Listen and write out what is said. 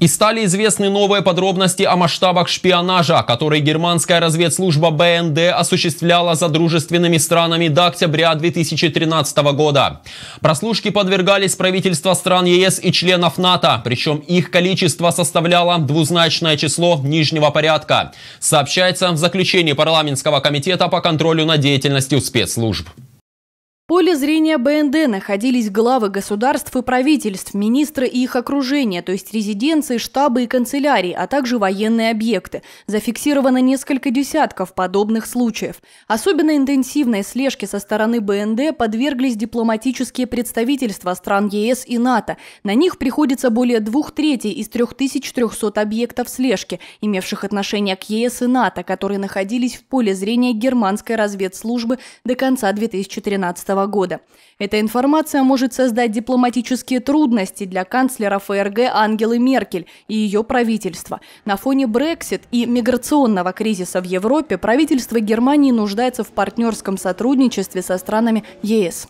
И стали известны новые подробности о масштабах шпионажа, который германская разведслужба БНД осуществляла за дружественными странами до октября 2013 года. Прослушки подвергались правительства стран ЕС и членов НАТО, причем их количество составляло двузначное число нижнего порядка, сообщается в заключении парламентского комитета по контролю над деятельностью спецслужб поле зрения БНД находились главы государств и правительств, министры и их окружения, то есть резиденции, штабы и канцелярии, а также военные объекты. Зафиксировано несколько десятков подобных случаев. Особенно интенсивной слежке со стороны БНД подверглись дипломатические представительства стран ЕС и НАТО. На них приходится более двух третей из 3300 объектов слежки, имевших отношение к ЕС и НАТО, которые находились в поле зрения германской разведслужбы до конца 2013 года 2020 года. Эта информация может создать дипломатические трудности для канцлера ФРГ Ангелы Меркель и ее правительства. На фоне Брексит и миграционного кризиса в Европе правительство Германии нуждается в партнерском сотрудничестве со странами ЕС.